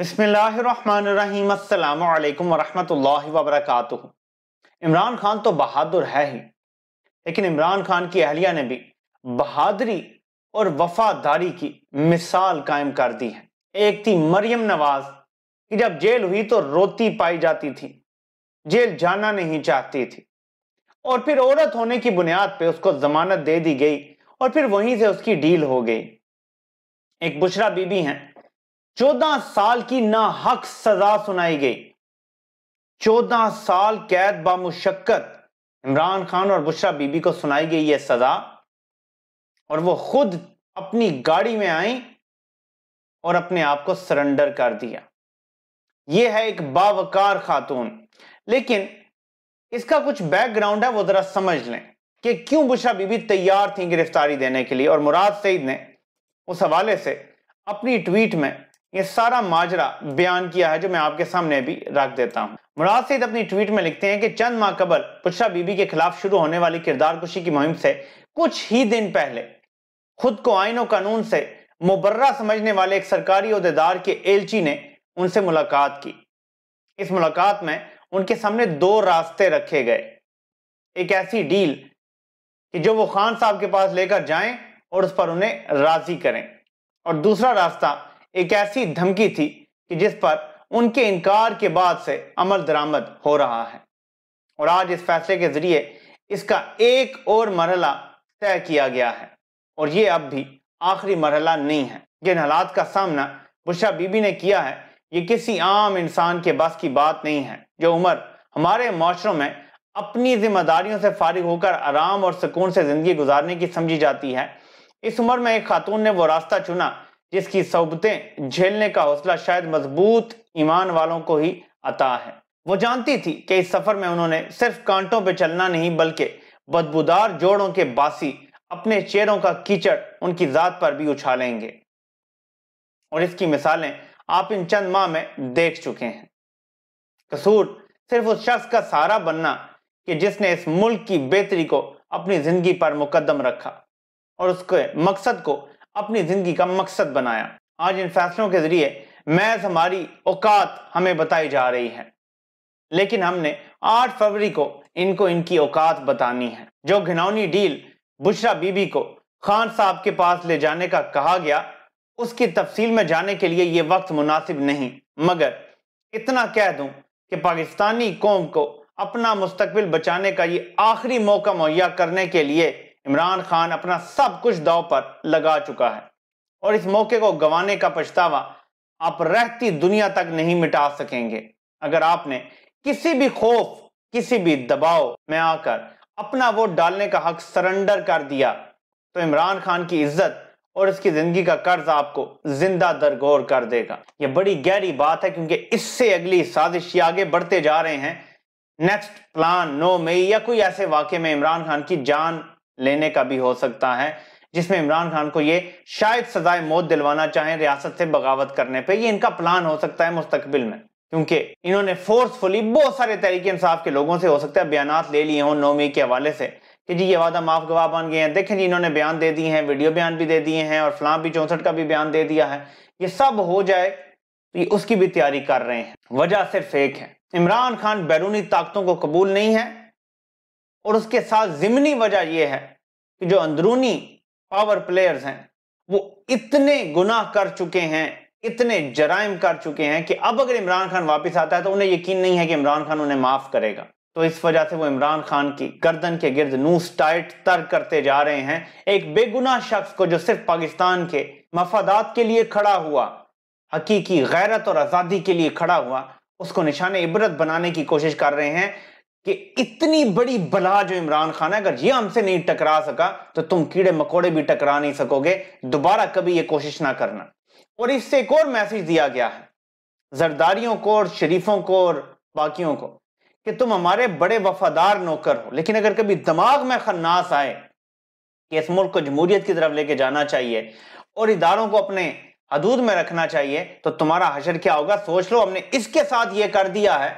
बसमीम इमरान खान तो बहादुर है ही लेकिन इमरान खान की अहलिया ने भी बहादुरी और वफादारी की मिसाल कायम कर दी है एक थी मरियम नवाज कि जब जेल हुई तो रोती पाई जाती थी जेल जाना नहीं चाहती थी और फिर औरत होने की बुनियाद पे उसको जमानत दे दी गई और फिर वहीं से उसकी डील हो गई एक बुशरा बीबी हैं चौदह साल की नाहक सजा सुनाई गई चौदह साल कैद बामुशक्कत इमरान खान और बुशरा बीबी को सुनाई गई यह सजा और वो खुद अपनी गाड़ी में आई और अपने आप को सरेंडर कर दिया यह है एक बावकार खातून लेकिन इसका कुछ बैकग्राउंड है वो जरा समझ लें कि क्यों बुशरा बीबी तैयार थी गिरफ्तारी देने के लिए और मुराद सईद ने उस हवाले से अपनी ट्वीट में ये सारा माजरा बयान किया है जो मैं आपके सामने भी रख देता हूँ मुराद सईद अपनी ट्वीट में लिखते हैं कि चंद माह कबल पुशा बीबी के खिलाफ शुरू होने वाली किरदार कुशी की मुहिम से कुछ ही दिन पहले खुद को आइन कानून से मुबर्रा समझने वाले एक सरकारी अहदेदार के एलची ने उनसे मुलाकात की इस मुलाकात में उनके सामने दो रास्ते रखे गए एक ऐसी डील कि जो वो खान साहब के पास लेकर जाएं और उस पर उन्हें राजी करें और दूसरा रास्ता एक ऐसी धमकी थी कि जिस पर उनके इनकार के बाद से अमल दरामद हो रहा है और आज इस फैसले के जरिए इसका एक और मरहला तय किया गया है और ये अब भी आखिरी मरहला नहीं है जिन हालात का सामना बुशा बीबी ने किया है ये किसी आम इंसान के बस की बात नहीं है जो उम्र हमारे माशरों में अपनी जिम्मेदारियों से फारिग होकर आराम और सुकून से जिंदगी गुजारने की समझी जाती है इस उम्र में एक खातून ने वो रास्ता चुना जिसकी सोबतें झेलने का हौसला शायद मजबूत ईमान वालों को ही अता है वो जानती थी कि इस सफर में उन्होंने सिर्फ कांटों पर चलना नहीं बल्कि बदबूदार जोड़ों के बासी अपने चेहरों का कीचड़ उनकी जात पर भी उछालेंगे और इसकी मिसालें आप इन चंद माह में देख चुके हैं कसूर सिर्फ उस शख्स का सहारा बनना कि जिसने इस मुल्क की बेहतरी को अपनी जिंदगी पर मुकदम रखा और उसके मकसद को अपनी ज़िंदगी का मकसद बनाया आज इन फैसलों के ज़रिए महज हमारी औकात हमें बताई जा रही है लेकिन हमने 8 फरवरी को इनको इनकी औकात बतानी है जो घिनौनी डील बुशरा बीबी को खान साहब के पास ले जाने का कहा गया उसकी तफसील में जाने के लिए ये वक्त मुनासिब नहीं मगर इतना कह दूं कि पाकिस्तानी कौम को अपना मुस्तबिल बचाने का ये आखिरी मौका मुहैया करने के लिए इमरान खान अपना सब कुछ दाव पर लगा चुका है और इस मौके को गंवाने का पछतावा आप रहती दुनिया तक नहीं मिटा सकेंगे अगर आपने किसी भी खौफ किसी भी दबाव में आकर अपना वोट डालने का हक सरेंडर कर दिया तो इमरान खान की इज्जत और इसकी जिंदगी का कर्ज आपको जिंदा दरगोर कर देगा यह बड़ी गहरी बात है क्योंकि इससे अगली साजिश आगे बढ़ते जा रहे हैं नेक्स्ट प्लान नो मई या कोई ऐसे वाक्य में इमरान खान की जान लेने का भी हो सकता है जिसमें इमरान खान को ये शायद सजाए मौत दिलवाना चाहें रियासत से बगावत करने पे ये इनका प्लान हो सकता है मुस्तकबिल में क्योंकि इन्होंने फोर्सफुली बहुत सारे तरीके इंसाफ के लोगों से हो सकता है बयान ले लिए हों नौ मई के हवाले से कि जी ये वादा माफ गवाह बन गए हैं देखें जी इन्होंने बयान दे दिए हैं वीडियो बयान भी दे दिए हैं और फलां भी चौंसठ का भी बयान दे दिया है ये सब हो जाए तो ये उसकी भी तैयारी कर रहे हैं वजह सिर्फ एक है इमरान खान बैरूनी ताकतों को कबूल नहीं है और उसके साथ जिमनी वजह यह है कि जो अंदरूनी पावर प्लेयर्स हैं वो इतने गुनाह कर चुके हैं इतने जराइम कर चुके हैं कि अब अगर इमरान खान वापस आता है तो उन्हें यकीन नहीं है कि इमरान खान उन्हें माफ करेगा तो इस वजह से वो इमरान खान की गर्दन के गिर्द नूस टाइट तर करते जा रहे हैं एक बेगुनाह शख्स को जो सिर्फ पाकिस्तान के मफादात के लिए खड़ा हुआ हकीकी गैरत और आज़ादी के लिए खड़ा हुआ उसको निशान इबरत बनाने की कोशिश कर रहे हैं कि इतनी बड़ी बला जो इमरान खान है अगर ये हमसे नहीं टकरा सका तो तुम कीड़े मकोड़े भी टकरा नहीं सकोगे दोबारा कभी ये कोशिश ना करना और इससे एक और मैसेज दिया गया है जरदारियों को और शरीफों को और बाकियों को कि तुम हमारे बड़े वफादार नौकर हो लेकिन अगर कभी दिमाग में खन्नास आए कि इस मुल्क को जमहूरियत की तरफ लेके जाना चाहिए और इदारों को अपने हदूद में रखना चाहिए तो तुम्हारा हशर क्या होगा सोच लो हमने इसके साथ ये कर दिया है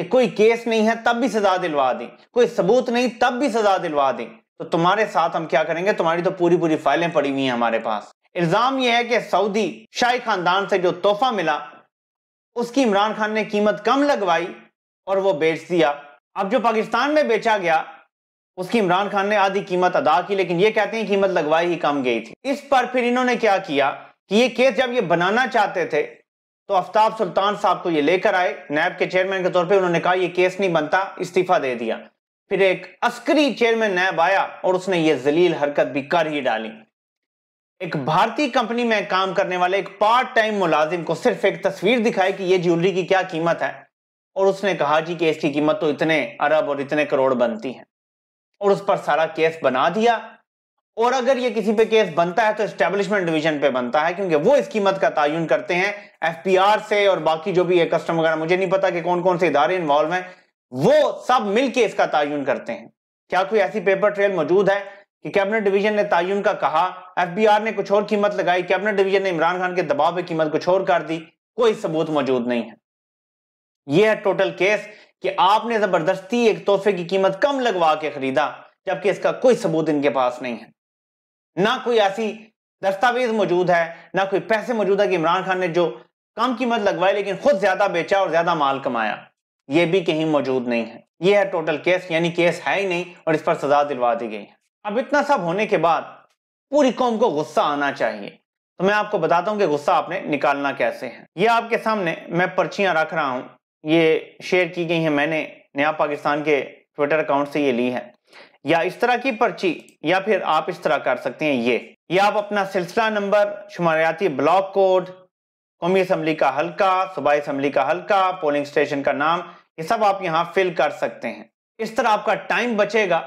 कि कोई केस नहीं है तब भी सजा दिलवा दें कोई सबूत नहीं तब भी सजा दिलवा दें तो तुम्हारे साथ हम क्या करेंगे तुम्हारी तो पूरी पूरी फाइलें पड़ी हुई हैं हमारे पास इल्जाम यह है कि सऊदी शाही खानदान से जो तोहफा मिला उसकी इमरान खान ने कीमत कम लगवाई और वो बेच दिया अब जो पाकिस्तान में बेचा गया उसकी इमरान खान ने आधी कीमत अदा की लेकिन ये कहते हैं कीमत लगवाई ही कम गई थी इस पर फिर इन्होंने क्या किया कि ये केस जब ये बनाना चाहते थे तो आफ्ताब सुल्तान साहब को ये लेकर आए नैब के चेयरमैन के तौर पे उन्होंने कहा ये केस नहीं बनता इस्तीफा दे दिया फिर एक अस्करी चेयरमैन नैब आया और उसने ये जलील हरकत भी कर ही डाली एक भारतीय कंपनी में काम करने वाले एक पार्ट टाइम मुलाजिम को सिर्फ एक तस्वीर दिखाई कि ये ज्वेलरी की क्या कीमत है और उसने कहा जी कि इसकी कीमत तो इतने अरब और इतने करोड़ बनती है और उस पर सारा केस बना दिया और अगर ये किसी पे केस बनता है तो एस्टेब्लिशमेंट डिवीजन पे बनता है क्योंकि वो इस कीमत का तयन करते हैं एफपीआर से और बाकी जो भी है कस्टम वगैरह मुझे नहीं पता कि कौन कौन से इदारे इन्वॉल्व हैं वो सब मिलके इसका तयन करते हैं क्या कोई ऐसी पेपर ट्रेल मौजूद है कि कैबिनेट डिवीजन ने तयन का कहा एफबीआर ने कुछ और कीमत लगाई कैबिनेट डिवीजन ने इमरान खान के दबाव में कीमत कुछ और कर दी कोई सबूत मौजूद नहीं है यह है टोटल केस कि आपने जबरदस्ती एक तोहफे की कीमत कम लगवा के खरीदा जबकि इसका कोई सबूत इनके पास नहीं है ना कोई ऐसी दस्तावेज मौजूद है ना कोई पैसे मौजूद है कि इमरान खान ने जो कम कीमत लगवाई लेकिन खुद ज्यादा बेचा और ज्यादा माल कमाया ये भी कहीं मौजूद नहीं है ये है टोटल केस यानी केस है ही नहीं और इस पर सजा दिलवा दी गई अब इतना सब होने के बाद पूरी कौम को गुस्सा आना चाहिए तो मैं आपको बताता हूं कि गुस्सा आपने निकालना कैसे है ये आपके सामने मैं पर्चियां रख रहा हूं ये शेयर की गई हैं मैंने नया पाकिस्तान के ट्विटर अकाउंट से ये ली है या इस तरह की पर्ची या फिर आप इस तरह कर सकते हैं ये या आप अपना सिलसिला नंबर शुमारियाती ब्लॉक कोड कौमी असम्बली का हल्का सूबाई असम्बली का हल्का पोलिंग स्टेशन का नाम ये सब आप यहाँ फिल कर सकते हैं इस तरह आपका टाइम बचेगा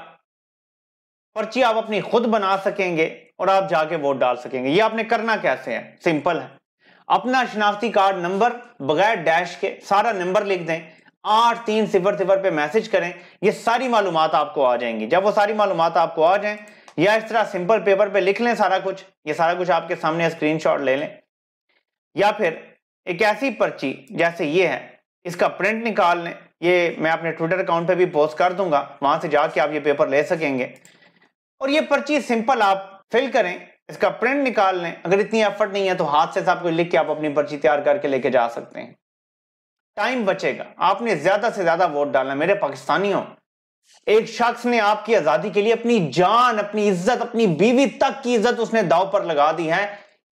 पर्ची आप अपनी खुद बना सकेंगे और आप जाके वोट डाल सकेंगे ये आपने करना कैसे है सिंपल है अपना शिनाख्ती कार्ड नंबर बगैर डैश के सारा नंबर लिख दें आठ तीन सिफर सिफर पे मैसेज करें ये सारी मालूम आपको आ जाएंगी जब वो सारी मालूम आपको आ जाए या इस तरह सिंपल पेपर पे लिख लें सारा कुछ ये सारा कुछ आपके सामने स्क्रीनशॉट ले लें या फिर एक ऐसी पर्ची जैसे ये है इसका प्रिंट निकाल लें ये मैं अपने ट्विटर अकाउंट पे भी पोस्ट कर दूंगा वहां से जाके आप ये पेपर ले सकेंगे और ये पर्ची सिंपल आप फिल करें इसका प्रिंट निकाल लें अगर इतनी एफर्ट नहीं है तो हाथ से आपको लिख के आप अपनी पर्ची तैयार करके लेके जा सकते हैं टाइम बचेगा आपने ज्यादा से ज्यादा वोट डालना मेरे पाकिस्तानियों एक शख्स ने आपकी आजादी के लिए अपनी जान अपनी इज्जत अपनी बीवी तक की इज्जत उसने दाव पर लगा दी है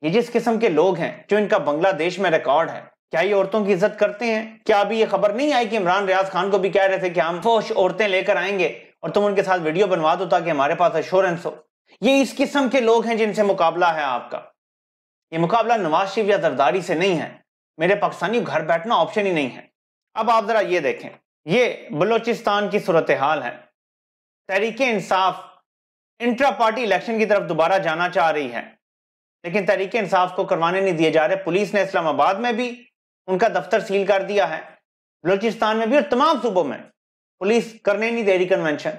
ये जिस किस्म के लोग हैं जो इनका बांग्लादेश में रिकॉर्ड है क्या ये औरतों की इज्जत करते हैं क्या अभी ये खबर नहीं आई कि इमरान रियाज खान को भी कह रहे थे कि हम फोश औरतें लेकर आएंगे और तुम उनके साथ वीडियो बनवा दो ताकि हमारे पास अश्योरेंस हो ये इस किस्म के लोग हैं जिनसे मुकाबला है आपका ये मुकाबला नवाज शरीफ या जरदारी से नहीं है मेरे पाकिस्तानी घर बैठना ऑप्शन ही नहीं है अब आप ज़रा ये देखें ये बलोचिस्तान की सूरत हाल है तहरीक इंसाफ इंट्रा पार्टी इलेक्शन की तरफ दोबारा जाना चाह रही है लेकिन तहरीक इंसाफ को करवाने नहीं दिए जा रहे पुलिस ने इस्लामाबाद में भी उनका दफ्तर सील कर दिया है बलोचिस्तान में भी और तमाम सूबों में पुलिस करने नहीं दे रही कन्वेंशन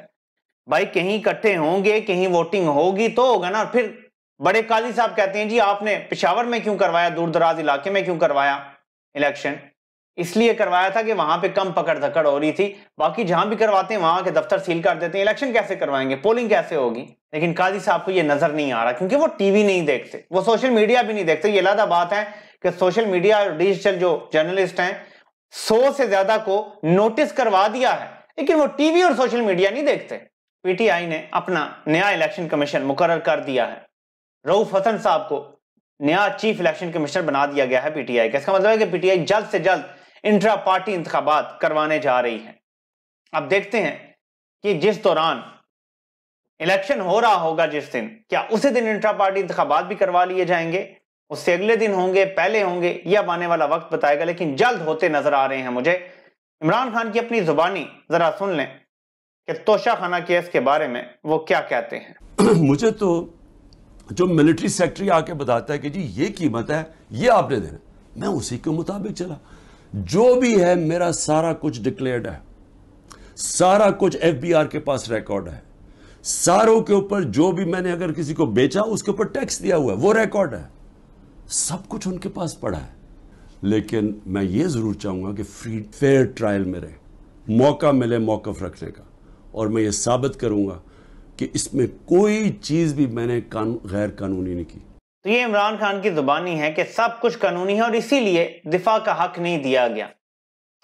भाई कहीं इकट्ठे होंगे कहीं वोटिंग होगी तो होगा ना और फिर बड़े काजी साहब कहते हैं जी आपने पिशावर में क्यों करवाया दूर दराज इलाके में क्यों करवाया इलेक्शन इसलिए करवाया था कि वहां पे कम पकड़ धकड़ हो रही थी बाकी जहां भी करवाते हैं वहां के दफ्तर सील कर देते हैं इलेक्शन कैसे करवाएंगे पोलिंग कैसे होगी लेकिन काजी साहब को ये नजर नहीं आ रहा क्योंकि वो टीवी नहीं देखते वो सोशल मीडिया भी नहीं देखते ये अलहदा बात है कि सोशल मीडिया और डिजिटल जो जर्नलिस्ट हैं सौ से ज्यादा को नोटिस करवा दिया है लेकिन वो टीवी और सोशल मीडिया नहीं देखते पीटीआई ने अपना नया इलेक्शन कमीशन मुकर कर दिया है रऊफ हसन साहब को नया चीफ इलेक्शन कमिश्नर बना दिया गया है पीटीआई का इसका मतलब है कि पीटीआई जल्द से जल्द इंट्रा पार्टी इंतबात करवाने जा रही है अब देखते हैं कि जिस दौरान इलेक्शन हो रहा होगा जिस दिन क्या उसी दिन इंट्रा पार्टी इंतबात भी करवा लिए जाएंगे उससे अगले दिन होंगे पहले होंगे यह अब आने वाला वक्त बताएगा लेकिन जल्द होते नजर आ रहे हैं मुझे इमरान खान की अपनी जुबानी जरा सुन लें कि तोशा खाना केस के बारे में वो क्या कहते हैं मुझे तो जो मिलिट्री सेक्रेटरी आके बताता है कि जी ये कीमत है ये आपने देना मैं उसी के मुताबिक चला जो भी है मेरा सारा कुछ डिक्लेयर्ड है सारा कुछ एफबीआर के पास रिकॉर्ड है सारों के ऊपर जो भी मैंने अगर किसी को बेचा उसके ऊपर टैक्स दिया हुआ है वो रिकॉर्ड है सब कुछ उनके पास पड़ा है लेकिन मैं ये ज़रूर चाहूंगा कि फ्री फेयर ट्रायल में रहे मौका मिले मौकफ रखने का और मैं ये साबित करूंगा कि इसमें कोई चीज़ भी मैंने कानू, गैर कानूनी नहीं की तो ये इमरान खान की जुबानी है कि सब कुछ कानूनी है और इसीलिए दिफा का हक नहीं दिया गया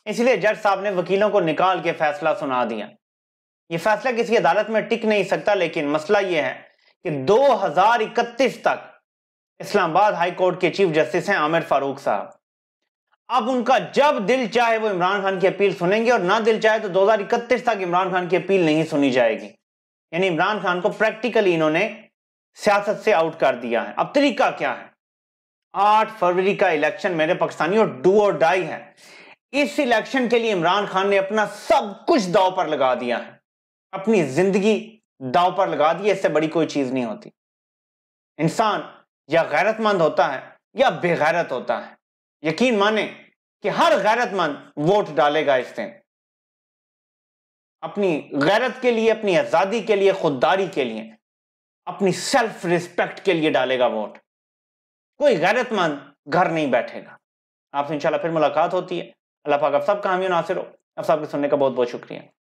इसलिए जज साहब ने वकीलों को निकाल के फैसला सुना दिया ये फैसला किसी अदालत में टिक नहीं सकता लेकिन मसला यह है कि 2031 तक इस्लामाबाद हाई कोर्ट के चीफ जस्टिस हैं आमिर फारूक साहब अब उनका जब दिल चाहे वो इमरान खान की अपील सुनेंगे और ना दिल चाहे तो 2031 तक इमरान खान की अपील नहीं सुनी जाएगी यानी इमरान खान को प्रैक्टिकली इन्होंने सियासत से आउट कर दिया है अब तरीका क्या है आठ फरवरी का इलेक्शन मेरे पाकिस्तानियों डू और डाई है इस इलेक्शन के लिए इमरान खान ने अपना सब कुछ दाव पर लगा दिया है अपनी जिंदगी दाव पर लगा दी है इससे बड़ी कोई चीज नहीं होती इंसान या गैरतमंद होता है या बेगैरत होता है यकीन माने कि हर गैरतमंद वोट डालेगा इस दिन अपनी गैरत के लिए अपनी आज़ादी के लिए खुददारी के लिए अपनी सेल्फ रिस्पेक्ट के लिए डालेगा वोट कोई गैरतमंद घर नहीं बैठेगा आपसे इंशाल्लाह फिर मुलाकात होती है अल्लाह पाक आप सब कामयाब नासिर हो आप सबके सुनने का बहुत बहुत शुक्रिया